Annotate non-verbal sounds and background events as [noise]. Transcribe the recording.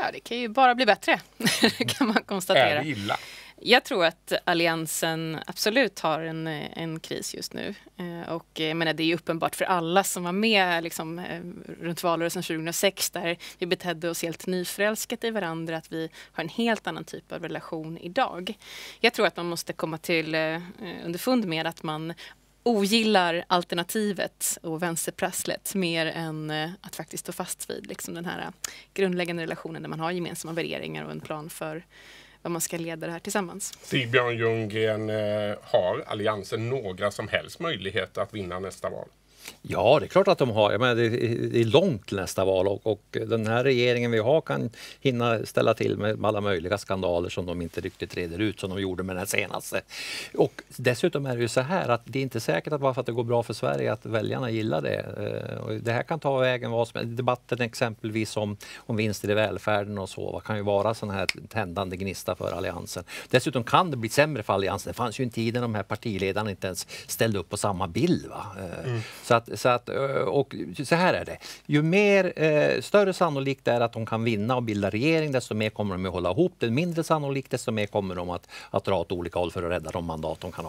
ja, det kan ju bara bli bättre, [laughs] kan man konstatera. Är det illa? Jag tror att Alliansen absolut har en, en kris just nu. Eh, och eh, menar, det är uppenbart för alla som var med liksom, eh, runt valrörelsen 2006 där vi betedde oss helt nyförälskat i varandra, att vi har en helt annan typ av relation idag. Jag tror att man måste komma till underfund med att man ogillar alternativet och vänsterprasslet mer än eh, att faktiskt stå fast vid liksom den här eh, grundläggande relationen där man har gemensamma värderingar och en plan för vad man ska leda det här tillsammans. Sigbjörn Ljunggren, eh, har Alliansen några som helst möjligheter att vinna nästa val? Ja, det är klart att de har. Jag menar, det är långt till nästa val och, och, den här regeringen vi har kan hinna ställa till med alla möjliga skandaler som de inte riktigt reder ut, som de gjorde med den senaste. Och dessutom är det ju så här att det är inte säkert att bara för att det går bra för Sverige att väljarna gillar det. Eh, det här kan ta vägen vad som Debatten exempelvis om, om vinster i välfärden och så kan ju vara sån här tändande gnista för Alliansen. Dessutom kan det bli sämre för Alliansen. Det fanns ju en tid när de här partiledarna inte ens ställde upp på samma bild. Va? Eh, mm. Så, att, så, att, eh, och så här är det. Ju mer, eh, större sannolikt det är att de kan vinna och bilda regering, desto mer kommer de att hålla ihop. Det mindre sannolikt, desto mer kommer de att, att dra åt olika håll för att rädda de mandat de kan ha.